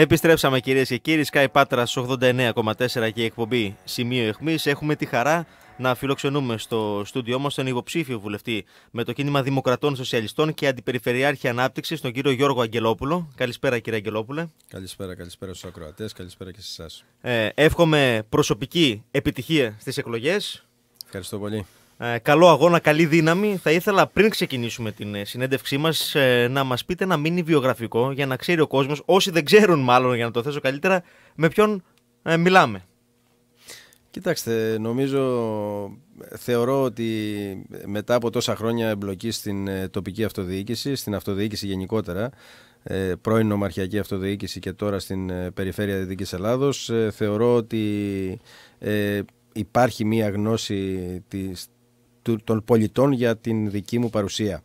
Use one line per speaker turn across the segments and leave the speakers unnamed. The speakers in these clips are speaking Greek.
Επιστρέψαμε κυρίες και κύριοι, Sky Πάτρα 89,4 και η εκπομπή Σημείο Εχμή. Έχουμε τη χαρά να φιλοξενούμε στο στούντιό μας τον υποψήφιο βουλευτή με το κίνημα Δημοκρατών Σοσιαλιστών και Αντιπεριφερειάρχη Ανάπτυξης, τον κύριο Γιώργο Αγγελόπουλο. Καλησπέρα, κύριε Αγγελόπουλε.
Καλησπέρα, καλησπέρα στους ακροατές, καλησπέρα και σε εσάς.
Ε, εύχομαι προσωπική επιτυχία στις εκλογές. Ευχαριστώ πολύ. Ε, καλό αγώνα, καλή δύναμη. Θα ήθελα πριν ξεκινήσουμε την ε, συνέντευξή μας ε, να μας πείτε ένα μήνυ βιογραφικό για να ξέρει ο κόσμος, όσοι δεν ξέρουν
μάλλον για να το θέσω
καλύτερα, με ποιον ε,
μιλάμε. Κοιτάξτε, νομίζω, θεωρώ ότι μετά από τόσα χρόνια εμπλοκή στην τοπική αυτοδιοίκηση, στην αυτοδιοίκηση γενικότερα, πρώην νομαρχιακή αυτοδιοίκηση και τώρα στην περιφέρεια Δυτικής Ελλάδος, θεωρώ ότι υπάρχει μία γνώση της των πολιτών για την δική μου παρουσία.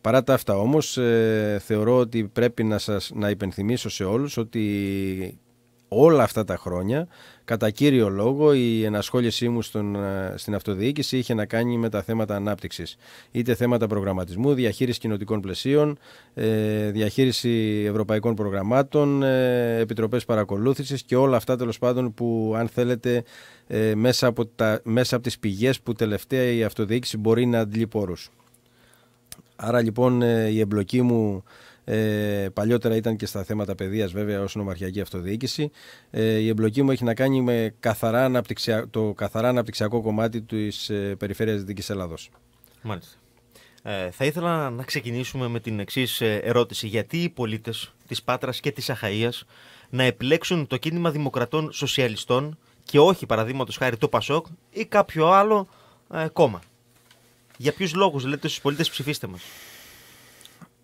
Παρά τα αυτά όμως, ε, θεωρώ ότι πρέπει να σας να υπενθυμίσω σε όλους ότι όλα αυτά τα χρόνια, κατά κύριο λόγο, η ενασχόλησή μου στον, ε, στην αυτοδιοίκηση είχε να κάνει με τα θέματα ανάπτυξης. Είτε θέματα προγραμματισμού, διαχείριση κοινοτικών πλαισίων, ε, διαχείριση ευρωπαϊκών προγραμμάτων, ε, επιτροπές παρακολούθησης και όλα αυτά τέλος πάντων που, αν θέλετε, ε, μέσα, από μέσα τις πηγές που τελευταία η αυτοδιοίκηση μπορεί να αντλεί Άρα λοιπόν η εμπλοκή μου ε, παλιότερα ήταν και στα θέματα παιδείας, βέβαια, ως νομαρχιακή αυτοδιοίκηση. Ε, η εμπλοκή μου έχει να κάνει με καθαρά αναπτυξια... το καθαρά αναπτυξιακό κομμάτι της ε, Περιφέρειας Δυτικής Ελλάδος.
Μάλιστα. Ε, θα ήθελα να ξεκινήσουμε με την εξής ε, ερώτηση. Γιατί οι πολίτες της Πάτρας και της Αχαία να επιλέξουν το κίνημα Δημοκρατών Σοσιαλιστών και όχι παραδείγματος χάρη το Πασόκ ή κάποιο άλλο ε, κόμμα. Για ποιους λόγους λέτε στους πολίτες ψηφίστε μας.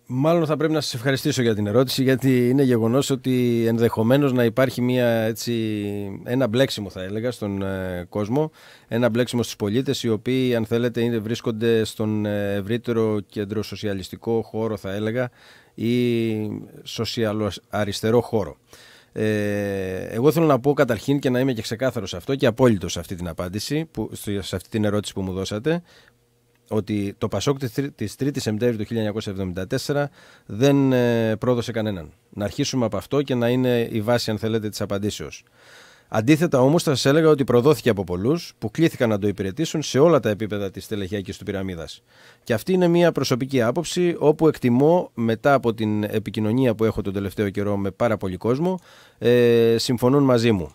Μάλλον θα πρέπει να σας ευχαριστήσω για την ερώτηση γιατί είναι γεγονός ότι ενδεχομένως να υπάρχει μια, έτσι, ένα μπλέξιμο θα έλεγα στον ε, κόσμο ένα μπλέξιμο στους πολίτες οι οποίοι αν θέλετε βρίσκονται στον ε, ευρύτερο κεντροσοσιαλιστικό χώρο θα έλεγα ή σοσιαλοαριστερό χώρο. Ε, εγώ θέλω να πω καταρχήν και να είμαι και ξεκάθαρος σε αυτό και απόλυτο σε αυτή την απάντηση, που, σε αυτή την ερώτηση που μου δώσατε, ότι το Πασόκ της 3η Σεπτέμβρη του 1974 δεν ε, πρόδωσε κανέναν. Να αρχίσουμε από αυτό και να είναι η βάση, αν θέλετε, της απαντήσεως. Αντίθετα, όμως, θα σας έλεγα ότι προδόθηκε από πολλούς που κλήθηκαν να το υπηρετήσουν σε όλα τα επίπεδα της τελεχειακή του πυραμίδας. Και αυτή είναι μια προσωπική άποψη, όπου εκτιμώ μετά από την επικοινωνία που έχω τον τελευταίο καιρό με πάρα πολύ κόσμο, ε, συμφωνούν μαζί μου.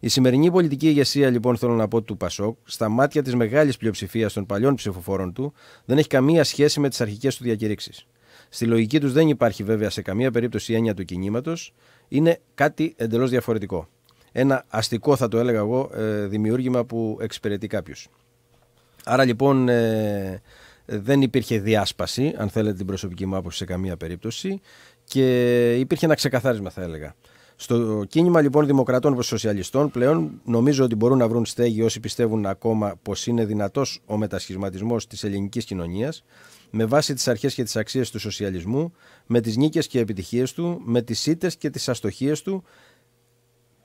Η σημερινή πολιτική ηγεσία, λοιπόν, θέλω να πω του Πασόκ, στα μάτια της μεγάλης πλειοψηφίας των παλιών ψηφοφόρων του, δεν έχει καμία σχέση με τις αρχικές του διακηρύξεις. Στη λογική τους δεν υπάρχει βέβαια σε καμία περίπτωση η έννοια του κινήματος, είναι κάτι εντελώς διαφορετικό. Ένα αστικό, θα το έλεγα εγώ, ε, δημιούργημα που εξυπηρετεί κάποιος. Άρα λοιπόν ε, δεν υπήρχε διάσπαση, αν θέλετε την προσωπική μου άποψη, σε καμία περίπτωση και υπήρχε ένα ξεκαθάρισμα, θα έλεγα. Στο κίνημα λοιπόν Δημοκρατών προς Σοσιαλιστών πλέον νομίζω ότι μπορούν να βρουν στέγη όσοι πιστεύουν ακόμα πως είναι δυνατός ο μετασχηματισμός της ελληνικής κοινωνίας με βάση τις αρχές και τις αξίες του σοσιαλισμού, με τις νίκες και επιτυχίες του, με τις ήττες και τις αστοχίες του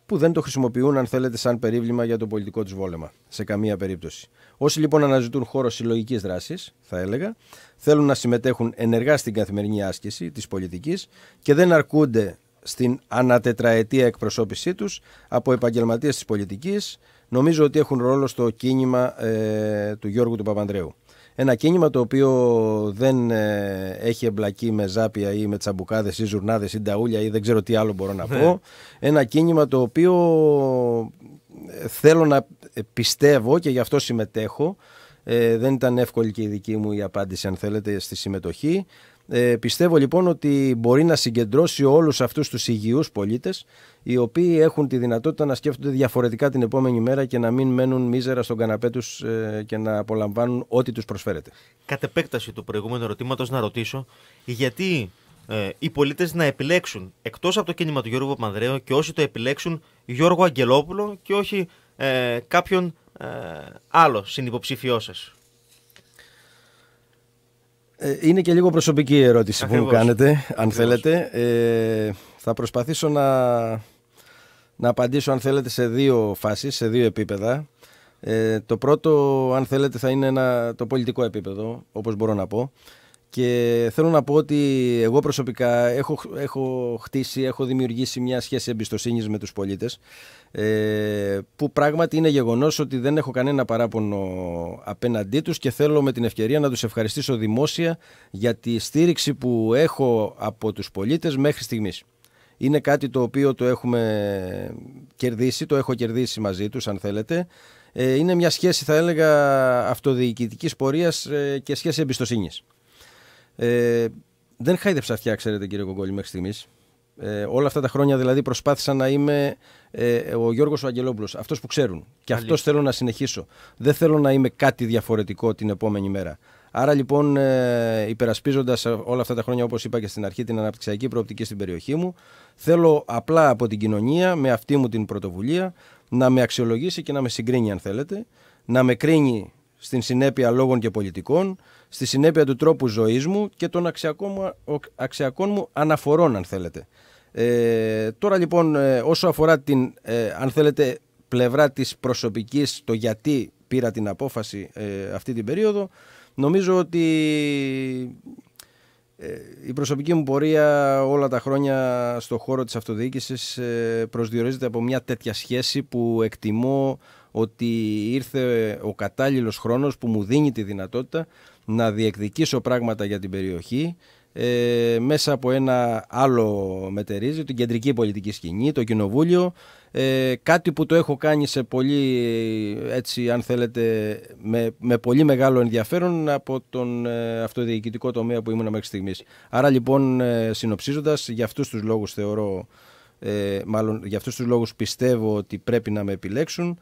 που δεν το χρησιμοποιούν, αν θέλετε, σαν περίβλημα για το πολιτικό τους βόλεμα. Σε καμία περίπτωση. Όσοι λοιπόν αναζητούν χώρο συλλογικής δράσης, θα έλεγα, θέλουν να συμμετέχουν ενεργά στην καθημερινή άσκηση της πολιτικής και δεν αρκούνται στην ανατετραετία εκπροσώπησή τους από επαγγελματίες της πολιτικής νομίζω ότι έχουν ρόλο στο κίνημα ε, του Γιώργου του Παπανδρέου. Ένα κίνημα το οποίο δεν ε, έχει εμπλακεί με ζάπια ή με τσαμπουκάδες ή ζουρνάδες ή νταούλια ή δεν ξέρω τι άλλο μπορώ να ναι. πω. Ένα κίνημα το οποίο ε, θέλω να πιστεύω και γι' αυτό συμμετέχω. δεν ήταν εύκολη και η δική μου η απάντηση αν θέλετε στη συμμετοχή ε, πιστεύω λοιπόν ότι μπορεί να συγκεντρώσει όλους αυτούς τους υγιούς πολίτες οι οποίοι έχουν τη δυνατότητα να σκέφτονται διαφορετικά την επόμενη μέρα και να μην μένουν μίζερα στον καναπέ τους ε, και να απολαμβάνουν ό,τι τους προσφέρεται. Κατ'
επέκταση του προηγούμενου ερωτήματος να ρωτήσω γιατί ε, οι πολίτες να επιλέξουν εκτός από το κίνημα του Γιώργου Παπανδρέου και όσοι το επιλέξουν Γιώργο Αγγελόπουλο και όχι ε, κάποιον άλλο συνυποψηφιό σας.
Ε, είναι και λίγο προσωπική η ερώτηση που μου κάνετε, αν θέλετε. Ε, θα προσπαθήσω να, να απαντήσω, αν θέλετε, σε δύο φάσεις, σε δύο επίπεδα. Ε, το πρώτο, αν θέλετε, θα είναι το πολιτικό επίπεδο, όπως μπορώ να πω. Και θέλω να πω ότι εγώ προσωπικά έχω, έχω χτίσει, έχω δημιουργήσει μια σχέση εμπιστοσύνης με τους πολίτες. Ε, που πράγματι είναι γεγονός ότι δεν έχω κανένα παράπονο απέναντί τους και θέλω με την ευκαιρία να τους ευχαριστήσω δημόσια για τη στήριξη που έχω από τους πολίτες μέχρι στιγμής. Είναι κάτι το οποίο το έχουμε κερδίσει, το έχω κερδίσει μαζί τους αν θέλετε. Ε, είναι μια σχέση θα έλεγα αυτοδιοικητικής πορείας ε, και σχέση εμπιστοσύνης. Ε, δεν χάιδεψα αυτιά, ξέρετε, κύριε Κογκόλη, μέχρι στιγμής. Ε, όλα αυτά τα χρόνια δηλαδή προσπάθησα να είμαι ε, ο Γιώργος ο Αγγελόπουλος, αυτός που ξέρουν. Και αυτός θέλω να συνεχίσω. Δεν θέλω να είμαι κάτι διαφορετικό την επόμενη μέρα. Άρα λοιπόν ε, υπερασπίζοντας όλα αυτά τα χρόνια όπως είπα και στην αρχή την αναπτυξιακή προοπτική στην περιοχή μου θέλω απλά από την κοινωνία με αυτή μου την πρωτοβουλία να με αξιολογήσει και να με συγκρίνει αν θέλετε να με κρίνει στην συνέπεια λόγων και πολιτικών, στη συνέπεια του τρόπου ζωής μου και των αξιακών μου, αναφορών, αν θέλετε. Ε, τώρα λοιπόν, ε, όσο αφορά την, ε, αν θέλετε, πλευρά της προσωπικής, το γιατί πήρα την απόφαση ε, αυτή την περίοδο, νομίζω ότι η προσωπική μου πορεία όλα τα χρόνια στο χώρο της αυτοδιοίκησης προσδιορίζεται από μια τέτοια σχέση που εκτιμώ ότι ήρθε ο κατάλληλος χρόνος που μου δίνει τη δυνατότητα να διεκδικήσω πράγματα για την περιοχή ε, μέσα από ένα άλλο μετερίζει, την κεντρική πολιτική σκηνή, το κοινοβούλιο, ε, κάτι που το έχω κάνει σε πολύ, έτσι αν θέλετε, με, με πολύ μεγάλο ενδιαφέρον από τον ε, αυτοδιοικητικό τομέα που ήμουν μέχρι στιγμής. Άρα λοιπόν ε, συνοψίζοντας, για αυτούς τους λόγους θεωρώ, μάλλον για αυτούς τους λόγους πιστεύω ότι πρέπει να με επιλέξουν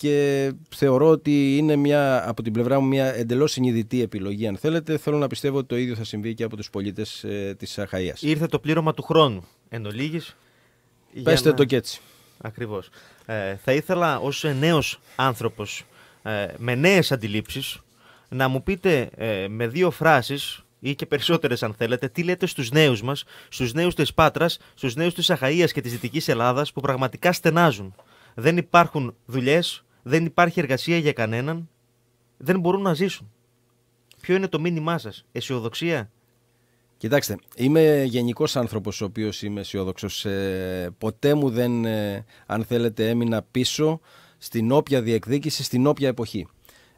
και θεωρώ ότι είναι μια, από την πλευρά μου μια εντελώς συνειδητή επιλογή. Αν θέλετε, θέλω να πιστεύω ότι το ίδιο θα συμβεί και από τους πολίτες ε, της Αχαία. Ήρθε το πλήρωμα του χρόνου. Εν ολίγης.
Πέστε το και έτσι. Ακριβώς. Ε, θα ήθελα ως ε, νέος άνθρωπος ε, με νέες αντιλήψεις να μου πείτε ε, με δύο φράσεις ή και περισσότερες αν θέλετε, τι λέτε στους νέους μας, στους νέους της Πάτρας, στους νέους της Αχαία και της Δυτικής Ελλάδας που πραγματικά στενάζουν. Δεν υπάρχουν δουλειές, δεν υπάρχει εργασία για κανέναν,
δεν μπορούν να ζήσουν. Ποιο είναι το μήνυμά σας, αισιοδοξία. Κοιτάξτε, είμαι γενικός άνθρωπος ο οποίος είμαι αισιόδοξος. Ε, ποτέ μου δεν, ε, αν θέλετε, έμεινα πίσω στην όποια διεκδίκηση, στην όποια εποχή.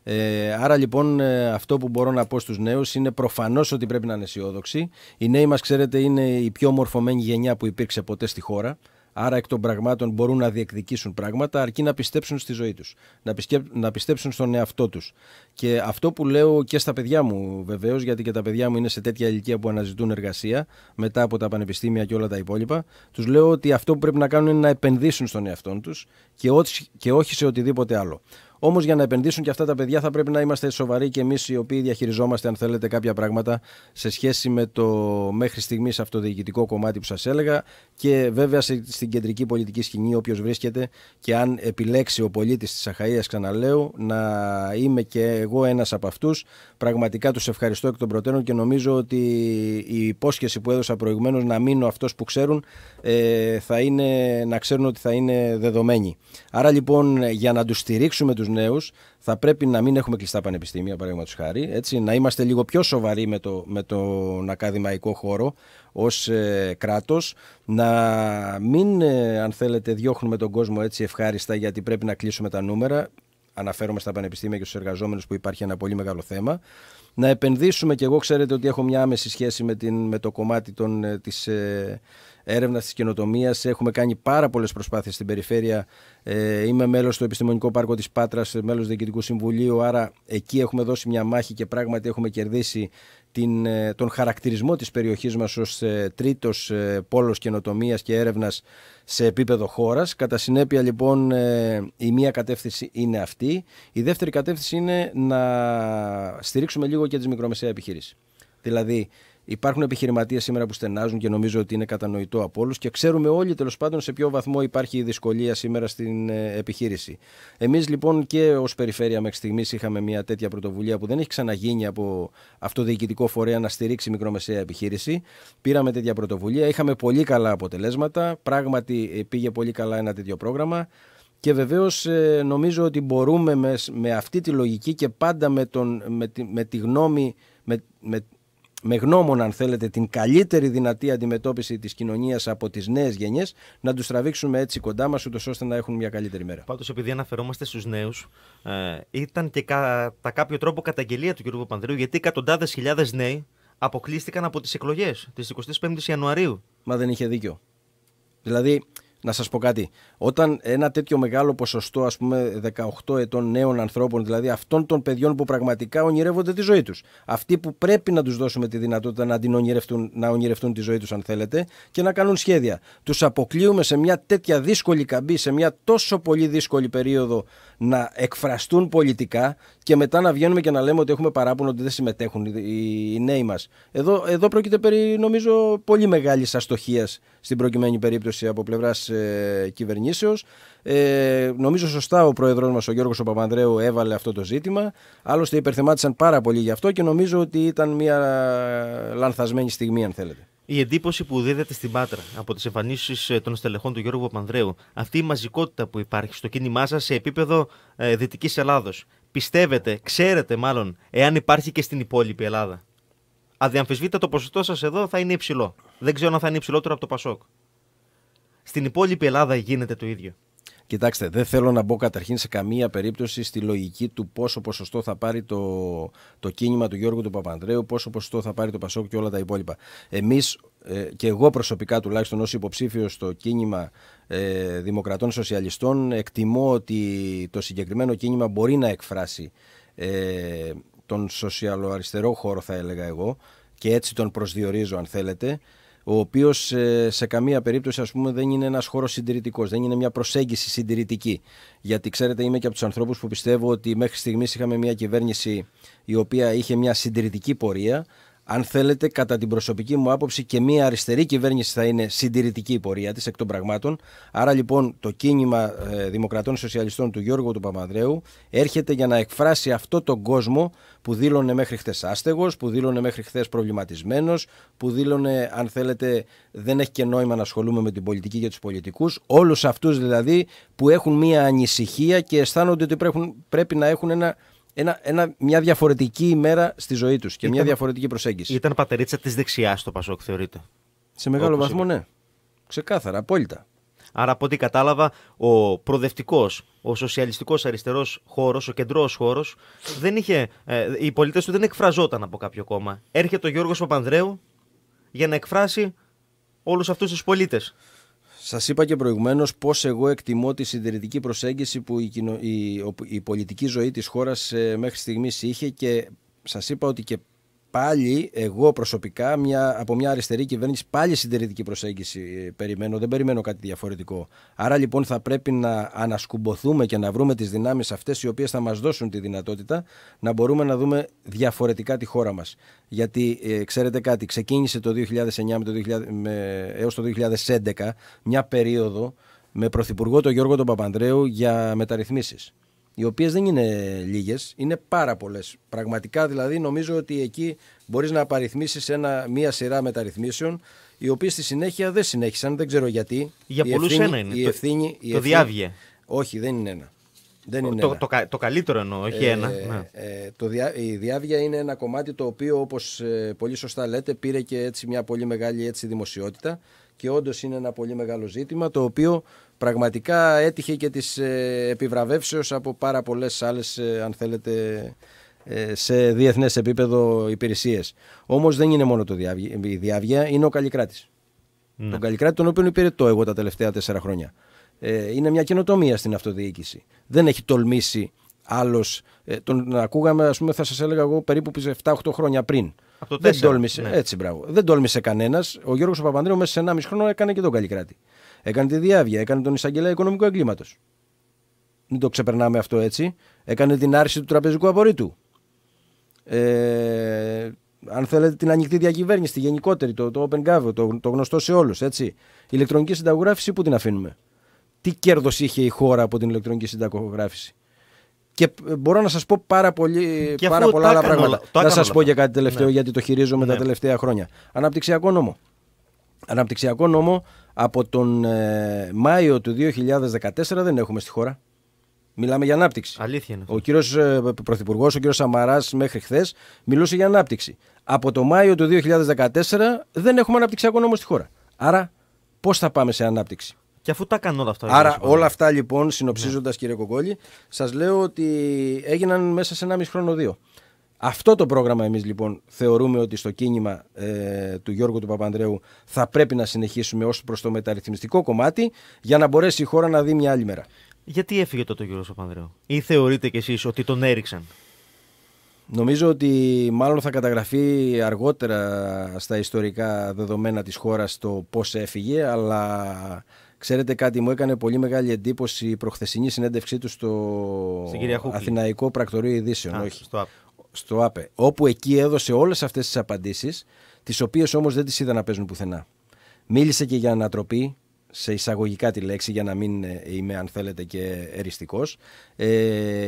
Ε, άρα λοιπόν ε, αυτό που μπορώ να πω στους νέους είναι προφανώς ότι πρέπει να είναι αισιόδοξοι. Οι νέοι μας ξέρετε είναι η πιο μορφωμένη γενιά που υπήρξε ποτέ στη χώρα. Άρα εκ των πραγμάτων μπορούν να διεκδικήσουν πράγματα αρκεί να πιστέψουν στη ζωή τους, να, να πιστέψουν στον εαυτό τους. Και αυτό που λέω και στα παιδιά μου βεβαίως, γιατί και τα παιδιά μου είναι σε τέτοια ηλικία που αναζητούν εργασία μετά από τα πανεπιστήμια και όλα τα υπόλοιπα, τους λέω ότι αυτό που πρέπει να κάνουν είναι να επενδύσουν στον εαυτό τους και, όχι, και όχι σε οτιδήποτε άλλο. Όμως για να επενδύσουν και αυτά τα παιδιά θα πρέπει να είμαστε σοβαροί και εμείς οι οποίοι διαχειριζόμαστε, αν θέλετε, κάποια πράγματα σε σχέση με το μέχρι στιγμής αυτοδιοικητικό κομμάτι που σας έλεγα και βέβαια στην κεντρική πολιτική σκηνή, όποιος βρίσκεται και αν επιλέξει ο πολίτης της Αχαία, ξαναλέω, να είμαι και εγώ ένας από αυτούς. Πραγματικά τους ευχαριστώ εκ των προτέρων και νομίζω ότι η υπόσχεση που έδωσα προηγουμένως να μείνω αυτός που ξέρουν ε, θα είναι, να ξέρουν ότι θα είναι δεδομένη. Άρα λοιπόν για να τους στηρίξουμε τους νέους θα πρέπει να μην έχουμε κλειστά πανεπιστήμια, παραδείγματος χάρη, έτσι, να είμαστε λίγο πιο σοβαροί με, το, με τον ακαδημαϊκό χώρο ως ε, κράτος, να μην, ε, αν θέλετε, διώχνουμε τον κόσμο έτσι ευχάριστα γιατί πρέπει να κλείσουμε τα νούμερα αναφέρομαι στα πανεπιστήμια και στους εργαζόμενους που υπάρχει ένα πολύ μεγάλο θέμα. Να επενδύσουμε και εγώ ξέρετε ότι έχω μια άμεση σχέση με, την, με το κομμάτι των, ε, της ε, έρευνας της καινοτομίας. Έχουμε κάνει πάρα πολλές προσπάθειες στην περιφέρεια. Ε, είμαι μέλος του Επιστημονικού πάρκου της Πάτρας, μέλος του Διοικητικού Συμβουλίου, άρα εκεί έχουμε δώσει μια μάχη και πράγματι έχουμε κερδίσει την, ε, τον χαρακτηρισμό της περιοχής μας ως ε, τρίτος ε, πόλος καινοτομίας και έρευνας σε επίπεδο χώρας. Κατά συνέπεια λοιπόν η μία κατεύθυνση είναι αυτή. Η δεύτερη κατεύθυνση είναι να στηρίξουμε λίγο και τις μικρομεσαίες επιχειρήσεις. Δηλαδή Υπάρχουν επιχειρηματίες σήμερα που στενάζουν και νομίζω ότι είναι κατανοητό από όλους και ξέρουμε όλοι τέλος πάντων σε ποιο βαθμό υπάρχει η δυσκολία σήμερα στην ε, επιχείρηση. Εμείς λοιπόν και ως Περιφέρεια μέχρι στιγμής είχαμε μια τέτοια πρωτοβουλία που δεν έχει ξαναγίνει από αυτοδιοικητικό φορέα να στηρίξει μικρομεσαία επιχείρηση. Πήραμε τέτοια πρωτοβουλία, είχαμε πολύ καλά αποτελέσματα. Πράγματι ε, πήγε πολύ καλά ένα τέτοιο πρόγραμμα. Και βεβαίως ε, νομίζω ότι μπορούμε μες, αυτή τη λογική και πάντα με, τον, με, τη, με τη γνώμη, με, με, με γνώμονα αν θέλετε την καλύτερη δυνατή αντιμετώπιση της κοινωνίας από τις νέες γενιές να τους τραβήξουμε έτσι κοντά μας ούτως ώστε να έχουν μια καλύτερη μέρα.
Πάντως επειδή αναφερόμαστε στους νέους ε, ήταν και κατά κάποιο τρόπο καταγγελία του κ. Πανδρίου γιατί εκατοντάδες χιλιάδες νέοι αποκλείστηκαν από τις εκλογές της 25 η Ιανουαρίου.
Μα δεν είχε δίκιο. Δηλαδή να σας πω κάτι. Όταν ένα τέτοιο μεγάλο ποσοστό, ας πούμε 18 ετών νέων ανθρώπων, δηλαδή αυτών των παιδιών που πραγματικά ονειρεύονται τη ζωή τους, αυτοί που πρέπει να τους δώσουμε τη δυνατότητα να, την ονειρευτούν, να ονειρευτούν τη ζωή τους αν θέλετε και να κάνουν σχέδια. Τους αποκλείουμε σε μια τέτοια δύσκολη καμπή, σε μια τόσο πολύ δύσκολη περίοδο να εκφραστούν πολιτικά και μετά να βγαίνουμε και να λέμε ότι έχουμε παράπονο ότι δεν συμμετέχουν οι νέοι μας. Εδώ, εδώ πρόκειται περί νομίζω πολύ μεγάλης αστοχίας στην προκειμένη περίπτωση από πλευράς ε, κυβερνήσεως. Ε, νομίζω σωστά ο πρόεδρός μας, ο Γιώργος Παπανδρέου, έβαλε αυτό το ζήτημα. Άλλωστε, υπερθεμάτισαν πάρα πολύ γι' αυτό και νομίζω ότι ήταν μια λανθασμένη στιγμή, αν θέλετε.
Η εντύπωση που δίδεται στην Πάτρα από τις εμφανίσεις ε, των στελεχών του Γιώργου Παπανδρέου, αυτή η μαζικότητα που υπάρχει στο κίνημά σας σε επίπεδο ε, Δυτικής Ελλάδος, πιστεύετε, ξέρετε μάλλον, εάν υπάρχει και στην υπόλοιπη Ελλάδα. Αδιαμφισβήτητα το ποσοστό σας εδώ θα είναι υψηλό. Δεν ξέρω αν θα είναι υψηλότερο από το Πασόκ. Στην υπόλοιπη Ελλάδα
γίνεται το ίδιο. Κοιτάξτε, δεν θέλω να μπω καταρχήν σε καμία περίπτωση στη λογική του πόσο ποσοστό θα πάρει το, το κίνημα του Γιώργου του Παπανδρέου, πόσο ποσοστό θα πάρει το Πασόκ και όλα τα υπόλοιπα. Εμείς ε, και εγώ προσωπικά τουλάχιστον ως υποψήφιος στο κίνημα ε, Δημοκρατών Σοσιαλιστών εκτιμώ ότι το συγκεκριμένο κίνημα μπορεί να εκφράσει ε, τον σοσιαλοαριστερό χώρο θα έλεγα εγώ και έτσι τον προσδιορίζω αν θέλετε ο οποίος ε, σε καμία περίπτωση ας πούμε, δεν είναι ένας χώρος συντηρητικός, δεν είναι μια προσέγγιση συντηρητική. Γιατί ξέρετε, είμαι και από τους ανθρώπους που πιστεύω ότι μέχρι στιγμής είχαμε μια κυβέρνηση η οποία είχε μια συντηρητική πορεία, αν θέλετε, κατά την προσωπική μου άποψη και μια αριστερή κυβέρνηση θα είναι συντηρητική η πορεία της εκ των πραγμάτων. Άρα λοιπόν το κίνημα ε, Δημοκρατών Σοσιαλιστών του Γιώργου του Παπαδρέου έρχεται για να εκφράσει αυτό τον κόσμο που δήλωνε μέχρι χθες άστεγος, που δήλωνε μέχρι χθες προβληματισμένος, που δήλωνε αν θέλετε δεν έχει και νόημα να ασχολούμαι με την πολιτική για τους πολιτικούς. Όλους αυτούς, δηλαδή που έχουν μια ανησυχία και αισθάνονται ότι πρέπει να έχουν ένα ένα, ένα, μια διαφορετική ημέρα στη ζωή τους και μια διαφορετική προσέγγιση. Ήταν πατερίτσα της δεξιάς το Πασόκ, θεωρείτε Σε μεγάλο βαθμό, ναι. Ξεκάθαρα, απόλυτα. Άρα, από
ό,τι κατάλαβα, ο προοδευτικός, ο σοσιαλιστικός αριστερός χώρος, ο κεντρός χώρος, δεν είχε. Ε, οι πολίτες του δεν εκφραζόταν από κάποιο κόμμα. Έρχεται ο Γιώργος Παπανδρέου
για να εκφράσει όλους αυτούς τους πολίτες. Σας είπα και προηγουμένως πώς εγώ εκτιμώ τη συντηρητική προσέγγιση που η, η... πολιτική ζωή της χώρας ε, μέχρι στιγμής είχε και σας είπα ότι και πάλι εγώ προσωπικά μια, από μια αριστερή κυβέρνηση πάλι συντηρητική προσέγγιση ε, περιμένω, δεν περιμένω κάτι διαφορετικό. Άρα λοιπόν θα πρέπει να ανασκουμποθούμε και να βρούμε τις δυνάμεις αυτές οι οποίες θα μας δώσουν τη δυνατότητα να μπορούμε να δούμε διαφορετικά τη χώρα μας. Γιατί ε, ξέρετε κάτι, ξεκίνησε το 2009 με το έως το 2011 μια περίοδο με πρωθυπουργό τον Γιώργο τον Παπανδρέου για μεταρρυθμίσεις οι οποίες δεν είναι λίγες, είναι πάρα πολλές. Πραγματικά δηλαδή νομίζω ότι εκεί μπορείς να απαριθμίσεις μία σειρά μεταρρυθμίσεων, οι οποίες στη συνέχεια δεν συνέχισαν, δεν ξέρω γιατί. Για πολλού ένα είναι. το, η Όχι, δεν είναι ένα. Δεν είναι το,
Το, το, καλύτερο εννοώ, όχι ένα. Ε, ναι.
ε, το διά, η διάβγεια είναι ένα κομμάτι το οποίο, όπως ε, πολύ σωστά λέτε, πήρε και έτσι μια πολύ μεγάλη έτσι, δημοσιότητα και όντως είναι ένα πολύ μεγάλο ζήτημα το οποίο πραγματικά έτυχε και της ε, επιβραβεύσεως από πάρα πολλές άλλες ε, αν θέλετε ε, σε διεθνές επίπεδο υπηρεσίες. Όμως δεν είναι μόνο το διάβια, η Διάβγεια, είναι ο Καλλικράτης. Ναι. Τον Καλλικράτη τον οποίο υπηρετώ εγώ τα τελευταία τέσσερα χρόνια. Είναι μια καινοτομία στην αυτοδιοίκηση. Δεν έχει τολμήσει άλλος, τον ακούγαμε ας πούμε θα σας έλεγα εγώ περίπου 7-8 χρόνια πριν από το Δεν τόλμησε, ναι. Έτσι, μπράβο. Δεν τόλμησε κανένας. Ο Γιώργος Παπανδρέου μέσα σε ένα μισό χρόνο έκανε και τον Καλλικράτη. Έκανε τη διάβια, έκανε τον εισαγγελέα οικονομικού εγκλήματος. Μην το ξεπερνάμε αυτό έτσι. Έκανε την άρση του τραπεζικού απορρίτου. Ε, αν θέλετε, την ανοιχτή διακυβέρνηση, τη γενικότερη, το, το Open Gov, το, το γνωστό σε όλους. Ηλεκτρονική συνταγογράφηση, πού την αφήνουμε. Τι κέρδος είχε η χώρα από την ηλεκτρονική συνταγογράφηση. Και μπορώ να σας πω πάρα, πολύ, πάρα πολλά άλλα πράγματα. Να σας πω και κάτι ναι. τελευταίο, γιατί το χειρίζομαι τα ναι. τελευταία χρόνια. Αναπτυξιακό νόμο. Αναπτυξιακό νόμο από τον ε, Μάιο του 2014 δεν έχουμε στη χώρα. Μιλάμε για ανάπτυξη. Αλήθεια είναι. Ο κύριος ε, Πρωθυπουργός, ο κύριος Σαμαράς, μέχρι χθες μιλούσε για ανάπτυξη. Από τον Μάιο του 2014 δεν έχουμε αναπτυξιακό νόμο στη χώρα. Άρα, πώς θα πάμε σε ανάπτυξη.
Και αφού τα έκανε όλα αυτά. Άρα όλα
αυτά λοιπόν, συνοψίζοντας ναι. κύριε Κοκόλη, σας λέω ότι έγιναν μέσα σε ένα μισό χρόνο δύο. Αυτό το πρόγραμμα εμείς, λοιπόν θεωρούμε ότι στο κίνημα ε, του Γιώργου του Παπανδρέου θα πρέπει να συνεχίσουμε ως προς το μεταρρυθμιστικό κομμάτι για να μπορέσει η χώρα να δει μια άλλη μέρα.
Γιατί έφυγε τότε ο Γιώργος Παπανδρέου
ή θεωρείτε κι εσείς ότι τον έριξαν. Νομίζω ότι μάλλον θα καταγραφεί αργότερα στα ιστορικά δεδομένα της χώρας το πώς έφυγε αλλά Ξέρετε κάτι, μου έκανε πολύ μεγάλη εντύπωση η προχθεσινή συνέντευξή του στο Αθηναϊκό Πρακτορείο Ειδήσεων. όχι, στο, στο ΑΠΕ. Όπου εκεί έδωσε όλες αυτές τις απαντήσεις, τις οποίες όμως δεν τις είδα να παίζουν πουθενά. Μίλησε και για ανατροπή, σε εισαγωγικά τη λέξη για να μην ε, είμαι αν θέλετε και εριστικός ε,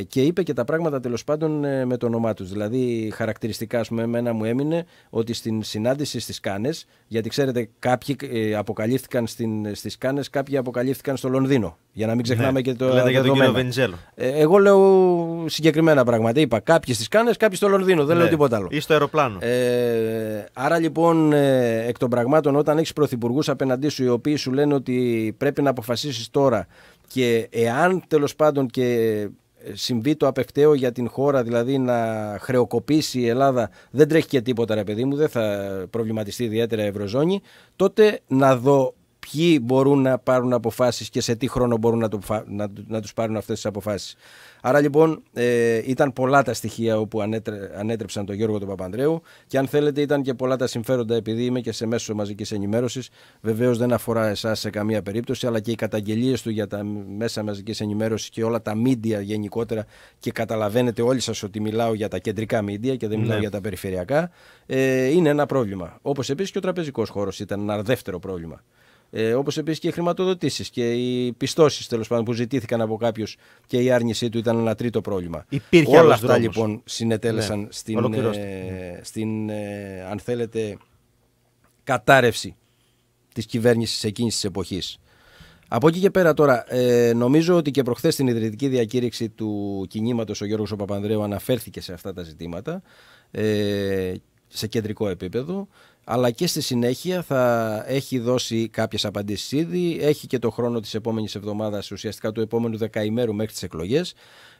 και είπε και τα πράγματα τέλος πάντων ε, με το όνομά τους δηλαδή χαρακτηριστικά ας πούμε εμένα μου έμεινε ότι στην συνάντηση στις Κάνες γιατί ξέρετε κάποιοι ε, αποκαλύφθηκαν στην, στις Κάνες κάποιοι αποκαλύφθηκαν στο Λονδίνο για να μην ξεχνάμε ναι, και το λέτε για τον κύριο Βενιζέλο. Ε, εγώ λέω συγκεκριμένα πράγματα. Είπα κάποιοι στις Κάνες, κάποιοι στο Λονδίνο. Δεν ναι, λέω τίποτα άλλο. Ή στο αεροπλάνο. Ε, άρα λοιπόν εκ των πραγμάτων, όταν έχεις πρωθυπουργούς απέναντί σου οι οποίοι σου λένε ότι πρέπει να αποφασίσεις τώρα και εάν τέλος πάντων και ε, συμβεί το απευκταίο για την χώρα, δηλαδή να χρεοκοπήσει η Ελλάδα, δεν τρέχει και τίποτα ρε παιδί μου, δεν θα προβληματιστεί ιδιαίτερα η Ευρωζώνη, τότε να δω ποιοι μπορούν να πάρουν αποφάσεις και σε τι χρόνο μπορούν να, το, να, να τους πάρουν αυτές τις αποφάσεις. Άρα λοιπόν ε, ήταν πολλά τα στοιχεία όπου ανέτρεψαν τον Γιώργο τον Παπανδρέου και αν θέλετε ήταν και πολλά τα συμφέροντα επειδή είμαι και σε μέσο μαζικής ενημέρωσης. Βεβαίως δεν αφορά εσάς σε καμία περίπτωση, αλλά και οι καταγγελίες του για τα μέσα μαζικής ενημέρωσης και όλα τα μίντια γενικότερα. Και καταλαβαίνετε όλοι σας ότι μιλάω για τα κεντρικά μίντια και δεν μιλάω ναι. για τα περιφερειακά. Ε, είναι ένα πρόβλημα. Όπως επίσης και ο τραπεζικός χώρος ήταν ένα δεύτερο πρόβλημα. Ε, Όπως επίσης και οι χρηματοδοτήσεις και οι πιστώσεις που ζητήθηκαν από κάποιους και η άρνησή του ήταν ένα τρίτο πρόβλημα. Υπήρχε Όλα αυτά λοιπόν συνετέλεσαν ναι, στην, ε, στην ε, αν θέλετε, κατάρρευση της κυβέρνησης εκείνης της εποχής. Από εκεί και πέρα τώρα, ε, νομίζω ότι και προχθές στην ιδρυτική διακήρυξη του κινήματος ο Γιώργος Παπανδρέου αναφέρθηκε σε αυτά τα ζητήματα ε, σε κεντρικό επίπεδο αλλά και στη συνέχεια θα έχει δώσει κάποιες απαντήσεις ήδη, έχει και το χρόνο της επόμενης εβδομάδας, ουσιαστικά του επόμενου δεκαημέρου μέχρι τις εκλογές,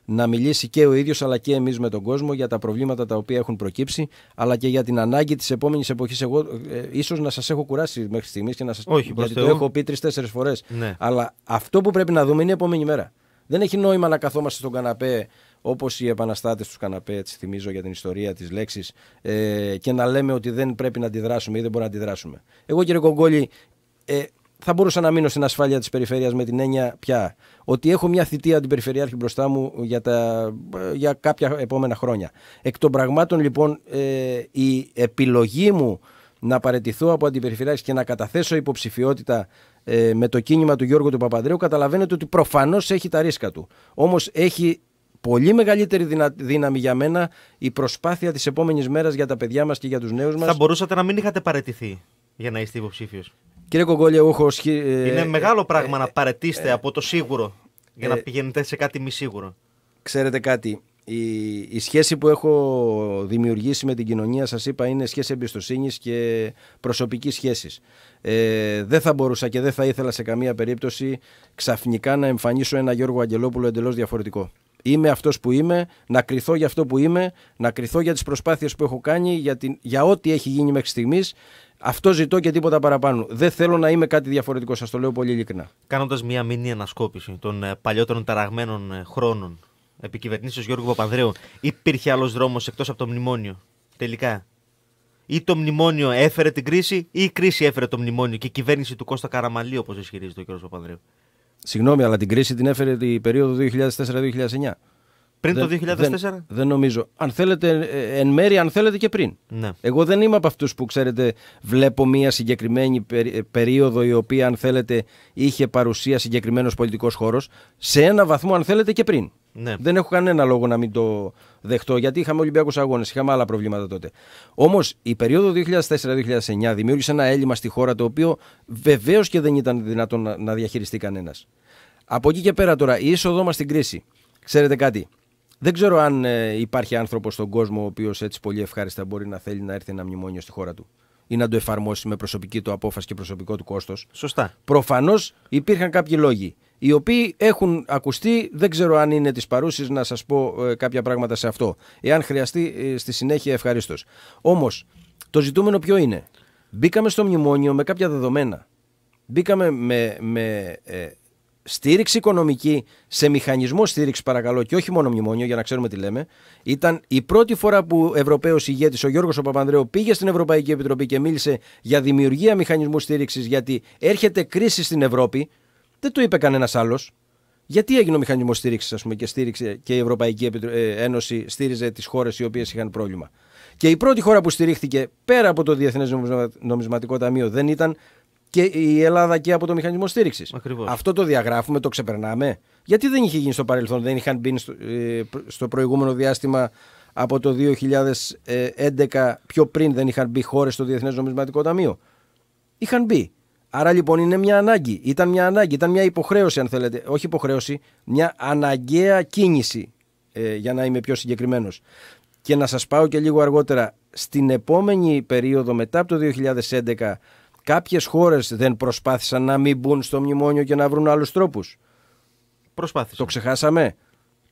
να μιλήσει και ο ίδιος αλλά και εμείς με τον κόσμο για τα προβλήματα τα οποία έχουν προκύψει αλλά και για την ανάγκη της επόμενης εποχής εγώ ε, ίσως να σας έχω κουράσει μέχρι στιγμής και να σας Όχι, γιατί το έχω πει τρεις-τέσσερις φορές ναι. αλλά αυτό που πρέπει να δούμε είναι η επόμενη μέρα δεν έχει νόημα να καθόμαστε στον καναπέ όπως οι επαναστάτες του καναπές, έτσι θυμίζω για την ιστορία της λέξης, ε, και να λέμε ότι δεν πρέπει να αντιδράσουμε ή δεν μπορούμε να αντιδράσουμε. Εγώ, κύριε Κογκόλη, ε, θα μπορούσα να μείνω στην ασφάλεια της περιφέρειας με την έννοια πια ότι έχω μια θητεία αντιπεριφερειάρχη μπροστά μου για, τα, για κάποια επόμενα χρόνια. Εκ των πραγμάτων, λοιπόν, ε, η επιλογή μου να παραιτηθώ από αντιπεριφερειάρχη και να καταθέσω υποψηφιότητα ε, με το κίνημα του Γιώργου του Παπαδρέου, καταλαβαίνετε ότι προφανώς έχει τα ρίσκα του. Όμως έχει πολύ μεγαλύτερη δυνα... δύναμη για μένα η προσπάθεια της επόμενης μέρας για τα παιδιά μας και για τους νέους μας. Θα μπορούσατε να μην είχατε
παρετηθεί
για να είστε υποψήφιος. Κύριε Κογκόλια, εγώ έχω. Ε, είναι μεγάλο
ε, πράγμα να ε, παρετήσετε από το σίγουρο για να πηγαίνετε σε κάτι μη σίγουρο.
Ξέρετε κάτι. Η, η σχέση που έχω δημιουργήσει με την κοινωνία, σας είπα, είναι σχέση εμπιστοσύνης και προσωπικής σχέσης. Ε, δεν θα μπορούσα και δεν θα ήθελα σε καμία περίπτωση ξαφνικά να εμφανίσω ένα Γιώργο Αγγελόπουλο εντελώς διαφορετικό. Είμαι αυτός που είμαι, να κρυθώ για αυτό που είμαι, να κρυθώ για τις προσπάθειες που έχω κάνει, για, την, για ό,τι έχει γίνει μέχρι στιγμής. Αυτό ζητώ και τίποτα παραπάνω. Δεν θέλω να είμαι κάτι διαφορετικό, σας το λέω πολύ ειλικρινά.
Κάνοντας μία μήνυα ανασκόπηση των ε, παλιότερων ταραγμένων ε, χρόνων επί κυβερνήσεω Γιώργου Παπανδρέου, υπήρχε άλλος δρόμος εκτός από το μνημόνιο. Τελικά. Ή το μνημόνιο έφερε την κρίση, ή η κρίση έφερε το μνημόνιο και η κυβέρνηση του Κώστα Καραμαλή, όπως ισχυρίζεται ο κ. Παπανδρέου.
Συγγνώμη, αλλά την κρίση την έφερε η περίοδο 2004-2009. Πριν το 2004? Δεν, νομίζω. Αν θέλετε, ε, εν μέρη, αν θέλετε και πριν. Ναι. Εγώ δεν είμαι από αυτούς που ξέρετε, βλέπω μία συγκεκριμένη περίοδο η οποία, αν θέλετε, είχε παρουσία συγκεκριμένος πολιτικός χώρος. Σε ένα βαθμό, αν θέλετε, και πριν. Ναι. Δεν έχω κανένα λόγο να μην το δεχτώ, γιατί είχαμε Ολυμπιακούς Αγώνες, είχαμε άλλα προβλήματα τότε. Όμως η περίοδο 2004-2009 δημιούργησε ένα έλλειμμα στη χώρα το οποίο βεβαίως και δεν ήταν δυνατόν να διαχειριστεί κανένας. Από εκεί και πέρα τώρα, η είσοδό μας στην κρίση. Ξέρετε κάτι, δεν ξέρω αν ε, υπάρχει άνθρωπος στον κόσμο ο οποίος έτσι πολύ ευχάριστα μπορεί να θέλει να έρθει ένα μνημόνιο στη χώρα του ή να το εφαρμόσει με προσωπική του απόφαση και προσωπικό του κόστος. Σωστά. Προφανώς υπήρχαν κάποιοι λόγοι οι οποίοι έχουν ακουστεί. Δεν ξέρω αν είναι της παρούσης να σας πω ε, κάποια πράγματα σε αυτό. Εάν χρειαστεί ε, στη συνέχεια, ευχαρίστως. Όμως, το ζητούμενο ποιο είναι. Μπήκαμε στο μνημόνιο με κάποια δεδομένα. Μπήκαμε με, με ε, στήριξη οικονομική σε μηχανισμό στήριξης, παρακαλώ, και όχι μόνο μνημόνιο, για να ξέρουμε τι λέμε. Ήταν η πρώτη φορά που ο Ευρωπαϊο ηγέτης, ο Γιώργος Παπανδρέου, πήγε στην Ευρωπαϊκή Επιτροπή και μίλησε για δημιουργία μηχανισμού στήριξης, γιατί έρχεται κρίση στην Ευρώπη. Δεν το είπε κανένας άλλος. Γιατί έγινε ο μηχανισμός στήριξης, ας πούμε, και, στήριξε, και η Ευρωπαϊκή ε, Ένωση στήριζε τις χώρες οι οποίες είχαν πρόβλημα. Και η πρώτη χώρα που στηρίχθηκε πέρα από το Διεθνές Νομισματικό Ταμείο δεν ήταν και η Ελλάδα και από το μηχανισμό στήριξης. Αυτό το διαγράφουμε, το ξεπερνάμε. Γιατί δεν είχε γίνει στο παρελθόν, δεν είχαν μπει στο, ε, προηγούμενο διάστημα από το 2011 πιο πριν δεν είχαν μπει χώρες στο Διεθνές Νομισματικό Ταμείο. Είχαν μπει. Άρα λοιπόν είναι μια ανάγκη. Ήταν μια ανάγκη, ήταν μια υποχρέωση, αν θέλετε. Όχι υποχρέωση, μια αναγκαία κίνηση. Ε, για να είμαι πιο συγκεκριμένος. Και να σας πάω και λίγο αργότερα. Στην επόμενη περίοδο μετά από το 2011 Κάποιες χώρες δεν προσπάθησαν να μην μπουν στο μνημόνιο και να βρουν άλλους τρόπους. Προσπάθησαν. Το ξεχάσαμε.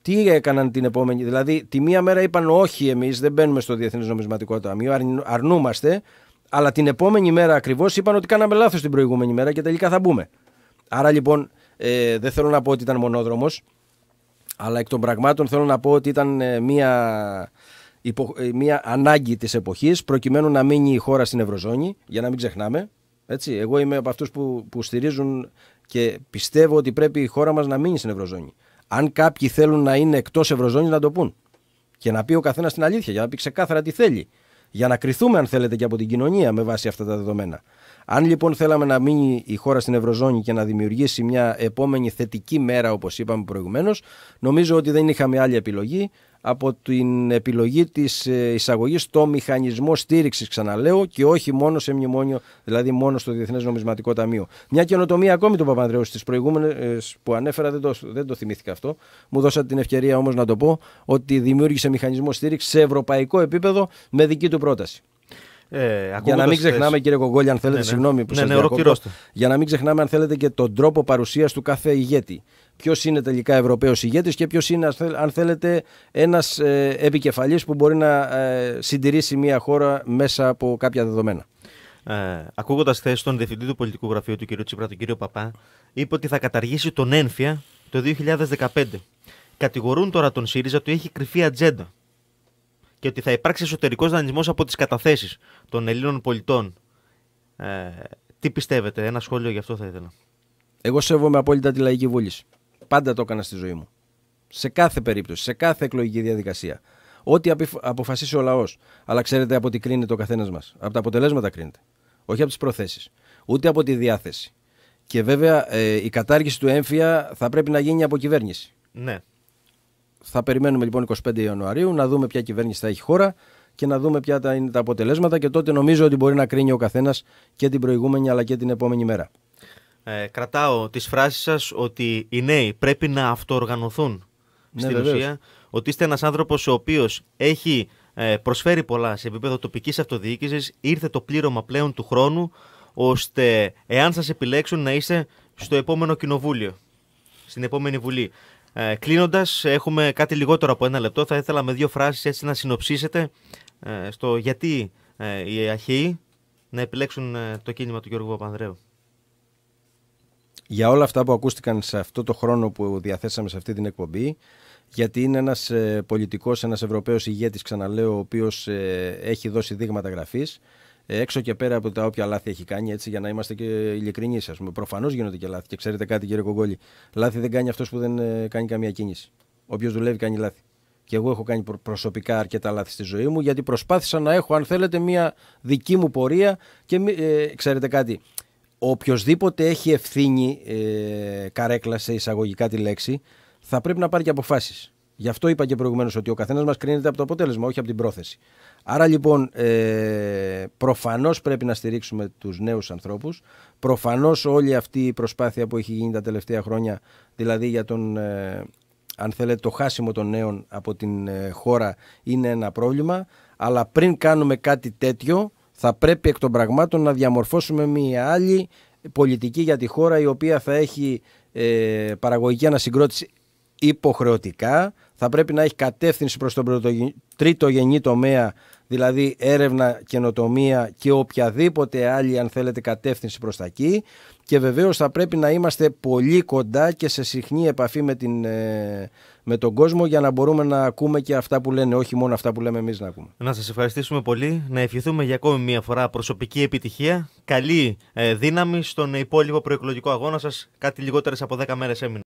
Τι έκαναν την επόμενη. Δηλαδή, τη μία μέρα είπαν όχι, εμείς δεν μπαίνουμε στο Διεθνές Νομισματικό Ταμείο, αρνούμαστε. Αλλά την επόμενη μέρα ακριβώς είπαν ότι κάναμε λάθος την προηγούμενη μέρα και τελικά θα μπούμε. Άρα λοιπόν, ε, δεν θέλω να πω ότι ήταν μονόδρομος, αλλά εκ των πραγμάτων θέλω να πω ότι ήταν ε, μία ε, μια ανάγκη της εποχής προκειμένου να μείνει η χώρα στην Ευρωζώνη, για να μην ξεχνάμε, έτσι, εγώ είμαι από αυτούς που, που στηρίζουν και πιστεύω ότι πρέπει η χώρα μας να μείνει στην Ευρωζώνη. Αν κάποιοι θέλουν να είναι εκτός Ευρωζώνης, να το πούν. Και να πει ο καθένας την αλήθεια, για να πει ξεκάθαρα τι θέλει. Για να κρυθούμε, αν θέλετε, και από την κοινωνία με βάση αυτά τα δεδομένα. Αν λοιπόν θέλαμε να μείνει η χώρα στην Ευρωζώνη και να δημιουργήσει μια επόμενη θετική μέρα, όπως είπαμε προηγουμένως, νομίζω ότι δεν είχαμε άλλη επιλογή από την επιλογή της ε, εισαγωγής στο μηχανισμό στήριξης, ξαναλέω, και όχι μόνο σε μνημόνιο, δηλαδή μόνο στο Διεθνές Νομισματικό Ταμείο. Μια καινοτομία ακόμη του Παπανδρέου στις προηγούμενες ε, που ανέφερα, δεν το, δεν το θυμήθηκα αυτό, μου δώσατε την ευκαιρία όμως να το πω, ότι δημιούργησε μηχανισμό στήριξης σε ευρωπαϊκό επίπεδο με δική του πρόταση.
Ε, για να μην ξεχνάμε, κύριε αν θέλετε, ναι, ναι. που ναι,
για να μην ξεχνάμε, αν θέλετε, και τον τρόπο παρουσίας του κάθε ηγέτη. Ποιος είναι τελικά Ευρωπαίος ηγέτης και ποιος είναι, αν θέλετε, ένας ε, επικεφαλής που μπορεί να ε, συντηρήσει μια χώρα μέσα από κάποια δεδομένα. Ε,
Ακούγοντας χθες τον διευθυντή του πολιτικού γραφείου του κ. Τσίπρα, τον κ. Παπά, είπε ότι θα καταργήσει τον ένφια το 2015. Κατηγορούν τώρα τον ΣΥΡΙΖΑ ότι έχει κρυφή ατζέντα και ότι θα υπάρξει εσωτερικός δανεισμός από τις καταθέσεις των Ελλήνων πολιτών. Ε, τι πιστεύετε, ένα σχόλιο γι' αυτό θα
ήθελα. Εγώ σέβομαι απόλυτα τη λαϊκή βούληση. Πάντα το έκανα στη ζωή μου. Σε κάθε περίπτωση, σε κάθε εκλογική διαδικασία. Ό,τι αποφασίσει ο λαός. Αλλά ξέρετε από τι κρίνεται ο καθένας μας. Από τα αποτελέσματα κρίνεται. Όχι από τις προθέσεις. Ούτε από τη διάθεση. Και βέβαια ε, η κατάργηση του έμφυα θα πρέπει να γίνει από κυβέρνηση. Ναι. Θα περιμένουμε λοιπόν 25 Ιανουαρίου να δούμε ποια κυβέρνηση θα έχει χώρα και να δούμε ποια είναι τα αποτελέσματα και τότε νομίζω ότι μπορεί να κρίνει ο καθένας και την προηγούμενη αλλά και την επόμενη μέρα.
Ε, κρατάω τις φράσεις σας ότι οι νέοι πρέπει να αυτοοργανωθούν
ναι, στην βεβαίως.
ότι είστε ένας άνθρωπος ο οποίος έχει ε, προσφέρει πολλά σε επίπεδο τοπικής αυτοδιοίκησης, ήρθε το πλήρωμα πλέον του χρόνου, ώστε εάν σας επιλέξουν να είστε στο επόμενο κοινοβούλιο, στην επόμενη βουλή. Ε, Κλείνοντας, έχουμε κάτι λιγότερο από ένα λεπτό. Θα ήθελα με δύο φράσεις έτσι να συνοψίσετε ε, στο γιατί ε, οι Αχαιοί να επιλέξουν ε, το κίνημα του Γιώργου Παπανδρέου.
Για όλα αυτά που ακούστηκαν σε αυτό το χρόνο που διαθέσαμε σε αυτή την εκπομπή, γιατί είναι ένας ε, πολιτικός, ένας Ευρωπαίος ηγέτης, ξαναλέω, ο οποίος ε, έχει δώσει δείγματα γραφής έξω και πέρα από τα όποια λάθη έχει κάνει, έτσι, για να είμαστε και ειλικρινείς. Προφανώς γίνονται και λάθη. Και ξέρετε κάτι, κύριε Κογκόλη, λάθη δεν κάνει αυτός που δεν ε, κάνει καμία κίνηση. Όποιος δουλεύει κάνει λάθη. Και εγώ έχω κάνει προσωπικά αρκετά λάθη στη ζωή μου, γιατί προσπάθησα να έχω, αν θέλετε, μια δική μου πορεία. Και ε, ξέρετε κάτι, οποιοδήποτε έχει ευθύνη, ε, καρέκλα σε εισαγωγικά τη λέξη, θα πρέπει να πάρει και αποφάσεις. Γι' αυτό είπα και προηγουμένως ότι ο καθένας μας κρίνεται από το αποτέλεσμα, όχι από την πρόθεση. Άρα λοιπόν, ε, προφανώς πρέπει να στηρίξουμε τους νέους ανθρώπους. Προφανώς όλη αυτή η προσπάθεια που έχει γίνει τα τελευταία χρόνια, δηλαδή για τον, ε, αν θέλετε, το χάσιμο των νέων από την ε, χώρα, είναι ένα πρόβλημα. Αλλά πριν κάνουμε κάτι τέτοιο, θα πρέπει εκ των πραγμάτων να διαμορφώσουμε μία άλλη πολιτική για τη χώρα η οποία θα έχει ε, παραγωγική ανασυγκρότηση υποχρεωτικά θα πρέπει να έχει κατεύθυνση προς τον τρίτο γεννή τομέα, δηλαδή έρευνα, καινοτομία και οποιαδήποτε άλλη αν θέλετε κατεύθυνση προς τα εκεί και βεβαίως θα πρέπει να είμαστε πολύ κοντά και σε συχνή επαφή με, την, ε, με τον κόσμο για να μπορούμε να ακούμε και αυτά που λένε, όχι μόνο αυτά που λέμε εμείς να ακούμε.
Να σας ευχαριστήσουμε πολύ, να ευχηθούμε για ακόμη μια φορά προσωπική επιτυχία, καλή ε, δύναμη στον υπόλοιπο προεκλογικό αγώνα σας, κάτι λιγότερες από 10 μέρες έμεινε.